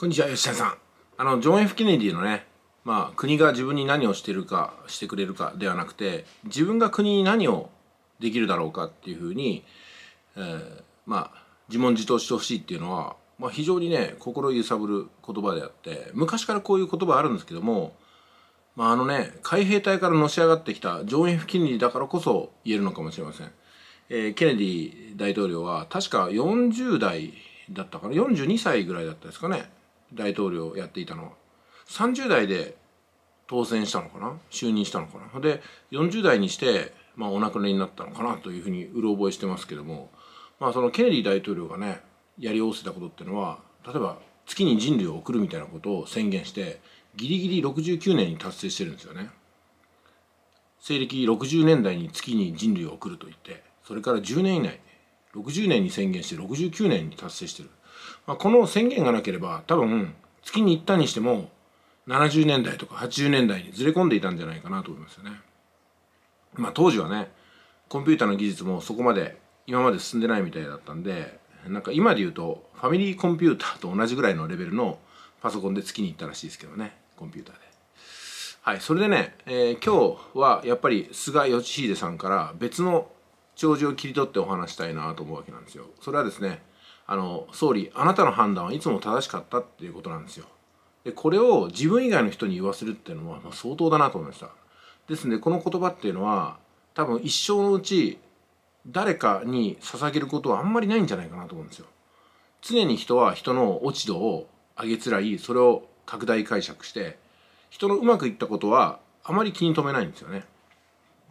こんにちは、吉田さん。あの、ジョン・ F・ ケネディのね、まあ、国が自分に何をしてるか、してくれるかではなくて、自分が国に何をできるだろうかっていうふうに、えー、まあ、自問自答してほしいっていうのは、まあ、非常にね、心揺さぶる言葉であって、昔からこういう言葉あるんですけども、まあ、あのね、海兵隊からのし上がってきたジョン・ F・ ケネディだからこそ言えるのかもしれません。えー、ケネディ大統領は、確か40代だったかな、42歳ぐらいだったですかね。大統領をやっていたのは30代で当選したのかな就任したのかなで40代にして、まあ、お亡くなりになったのかなというふうにうろ覚えしてますけども、まあ、そのケネディ大統領がねやりおせたことっていうのは例えば月に人類を送るみたいなことを宣言してギリギリ69年に達成してるんですよね。西暦60年代に月に人類を送ると言ってそれから10年以内60年に宣言して69年に達成してるまあ、この宣言がなければ多分月に行ったにしても70年代とか80年代にずれ込んでいたんじゃないかなと思いますよね。まあ当時はねコンピューターの技術もそこまで今まで進んでないみたいだったんでなんか今で言うとファミリーコンピューターと同じぐらいのレベルのパソコンで月に行ったらしいですけどねコンピューターで。はい、それでね、えー、今日はやっぱり菅義偉さんから別の弔辞を切り取ってお話したいなと思うわけなんですよ。それはですねあの総理あなたの判断はいつも正しかったっていうことなんですよでこれを自分以外の人に言わせるっていうのは相当だなと思いましたですのでこの言葉っていうのは多分一生のうち誰かに捧げることはあんまりないんじゃないかなと思うんですよ常に人は人の落ち度を上げつらいそれを拡大解釈して人のうまくいったことはあまり気に留めないんですよね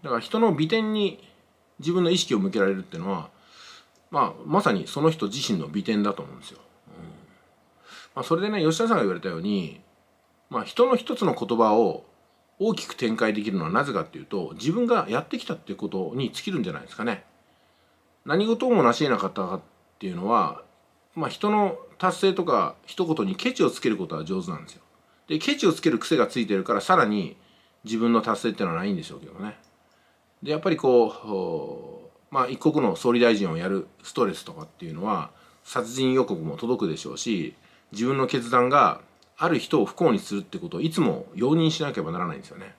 だから人の美点に自分の意識を向けられるっていうのはまあ、まさにその人自身の美点だと思うんですよ。うんまあ、それでね吉田さんが言われたように、まあ、人の一つの言葉を大きく展開できるのはなぜかっていうと自分がやってきたっていうことに尽きるんじゃないですかね。何事もなし得なかったかっていうのは、まあ、人の達成とか一言にケチをつけることは上手なんですよ。でケチをつける癖がついてるからさらに自分の達成っていうのはないんでしょうけどね。でやっぱりこうまあ、一国の総理大臣をやるストレスとかっていうのは殺人予告も届くでしょうし自分の決断がある人を不幸にするってことをいつも容認しなければならないんですよね。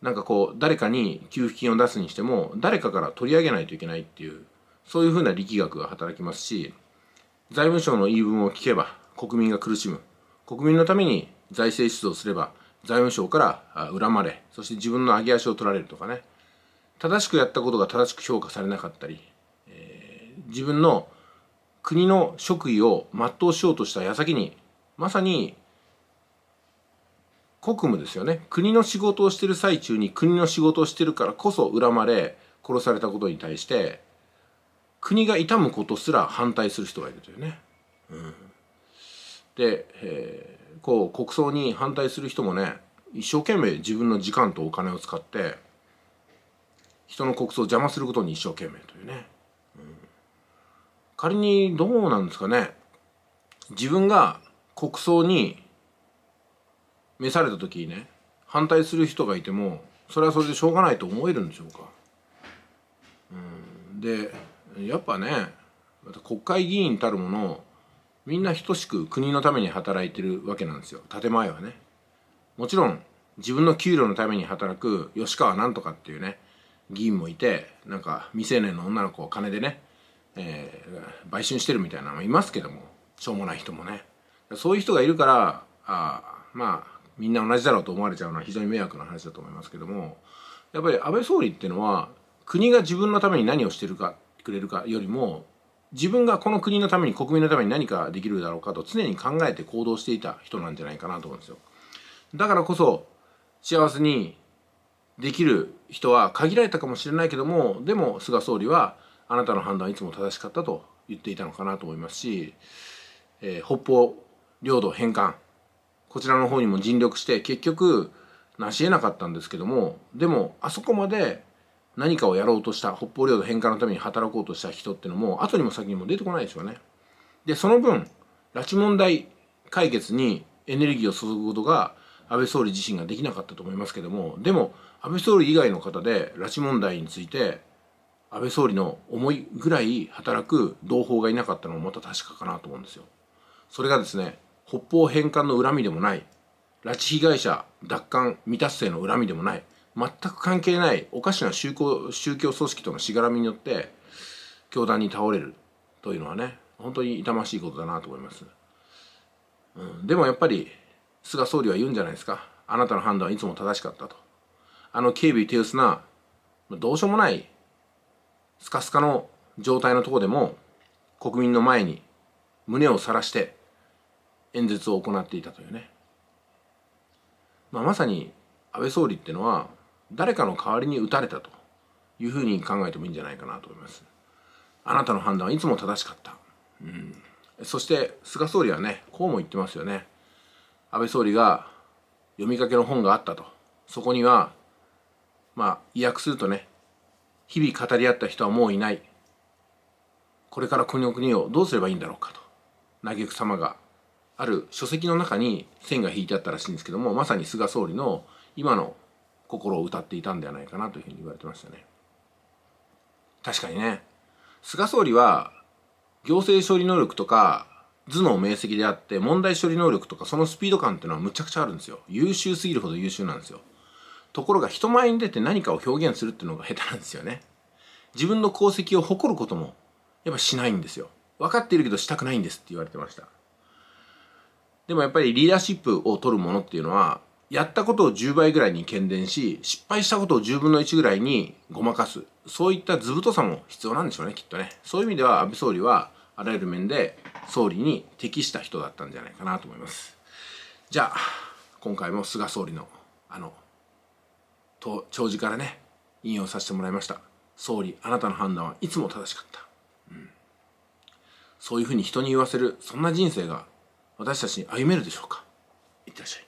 なんかこう誰かに給付金を出すにしても誰かから取り上げないといけないっていうそういうふうな力学が働きますし財務省の言い分を聞けば国民が苦しむ国民のために財政出動すれば財務省から恨まれそして自分の揚げ足を取られるとかね正しくやったことが正しく評価されなかったり、えー、自分の国の職位を全うしようとした矢先にまさに国務ですよね国の仕事をしてる最中に国の仕事をしてるからこそ恨まれ殺されたことに対して国が痛むことすら反対する人がいるというね。うん、で、えー、こう国葬に反対する人もね一生懸命自分の時間とお金を使って人の国葬を邪魔することに一生懸命というね、うん、仮にどうなんですかね自分が国葬に召された時にね反対する人がいてもそれはそれでしょうがないと思えるんでしょうか、うん、でやっぱね国会議員たるものみんな等しく国のために働いてるわけなんですよ建前はねもちろん自分の給料のために働く吉川なんとかっていうね議員もいてなんか未成年の女の子を金でね、えー、売春してるみたいなのもいますけどもしょうもない人もねそういう人がいるからあまあみんな同じだろうと思われちゃうのは非常に迷惑な話だと思いますけどもやっぱり安倍総理っていうのは国が自分のために何をしてるかくれるかよりも自分がこの国のために国民のために何かできるだろうかと常に考えて行動していた人なんじゃないかなと思うんですよ。だからこそ幸せにできる人は限られたかもしれないけどもでも菅総理はあなたの判断いつも正しかったと言っていたのかなと思いますし、えー、北方領土返還こちらの方にも尽力して結局成し得なかったんですけどもでもあそこまで何かをやろうとした北方領土返還のために働こうとした人っていうのも後にも先にも出てこないですよね。でその分拉致問題解決にエネルギーを注ぐことが安倍総理自身ができなかったと思いますけどもでも安倍総理以外の方で拉致問題について安倍総理の思いぐらい働く同胞がいなかったのもまた確かかなと思うんですよ。それがですね北方返還の恨みでもない拉致被害者奪還未達成の恨みでもない全く関係ないおかしな宗教宗教組織とのしがらみによって教団に倒れるというのはね本当に痛ましいことだなと思います、うん、でもやっぱり菅総理は言うんじゃないですかあなたの判断はいつも正しかったとあの警備手薄な、どうしようもない、スカスカの状態のとこでも、国民の前に胸を晒して、演説を行っていたというね。まあ、まさに安倍総理ってのは、誰かの代わりに撃たれたというふうに考えてもいいんじゃないかなと思います。あなたの判断はいつも正しかった。うん、そして菅総理はね、こうも言ってますよね。安倍総理が読みかけの本があったと。そこにはまあ、訳するとね、日々語り合った人はもういない。これからこの国をどうすればいいんだろうかと、嘆く様がある書籍の中に線が引いてあったらしいんですけども、まさに菅総理の今の心を歌っていたんではないかなというふうに言われてましたね。確かにね、菅総理は行政処理能力とか頭脳明晰であって問題処理能力とかそのスピード感っていうのはむちゃくちゃあるんですよ。優秀すぎるほど優秀なんですよ。ところが人前に出て何かを表現するっていうのが下手なんですよね自分の功績を誇ることもやっぱしないんですよ分かっているけどしたくないんですって言われてましたでもやっぱりリーダーシップを取るものっていうのはやったことを10倍ぐらいに喧伝し失敗したことを10分の1ぐらいにごまかすそういった図太さも必要なんでしょうねきっとねそういう意味では安倍総理はあらゆる面で総理に適した人だったんじゃないかなと思いますじゃあ今回も菅総理のあのと長寿からね引用させてもらいました総理あなたの判断はいつも正しかった、うん、そういうふうに人に言わせるそんな人生が私たちに歩めるでしょうかいってらっしゃい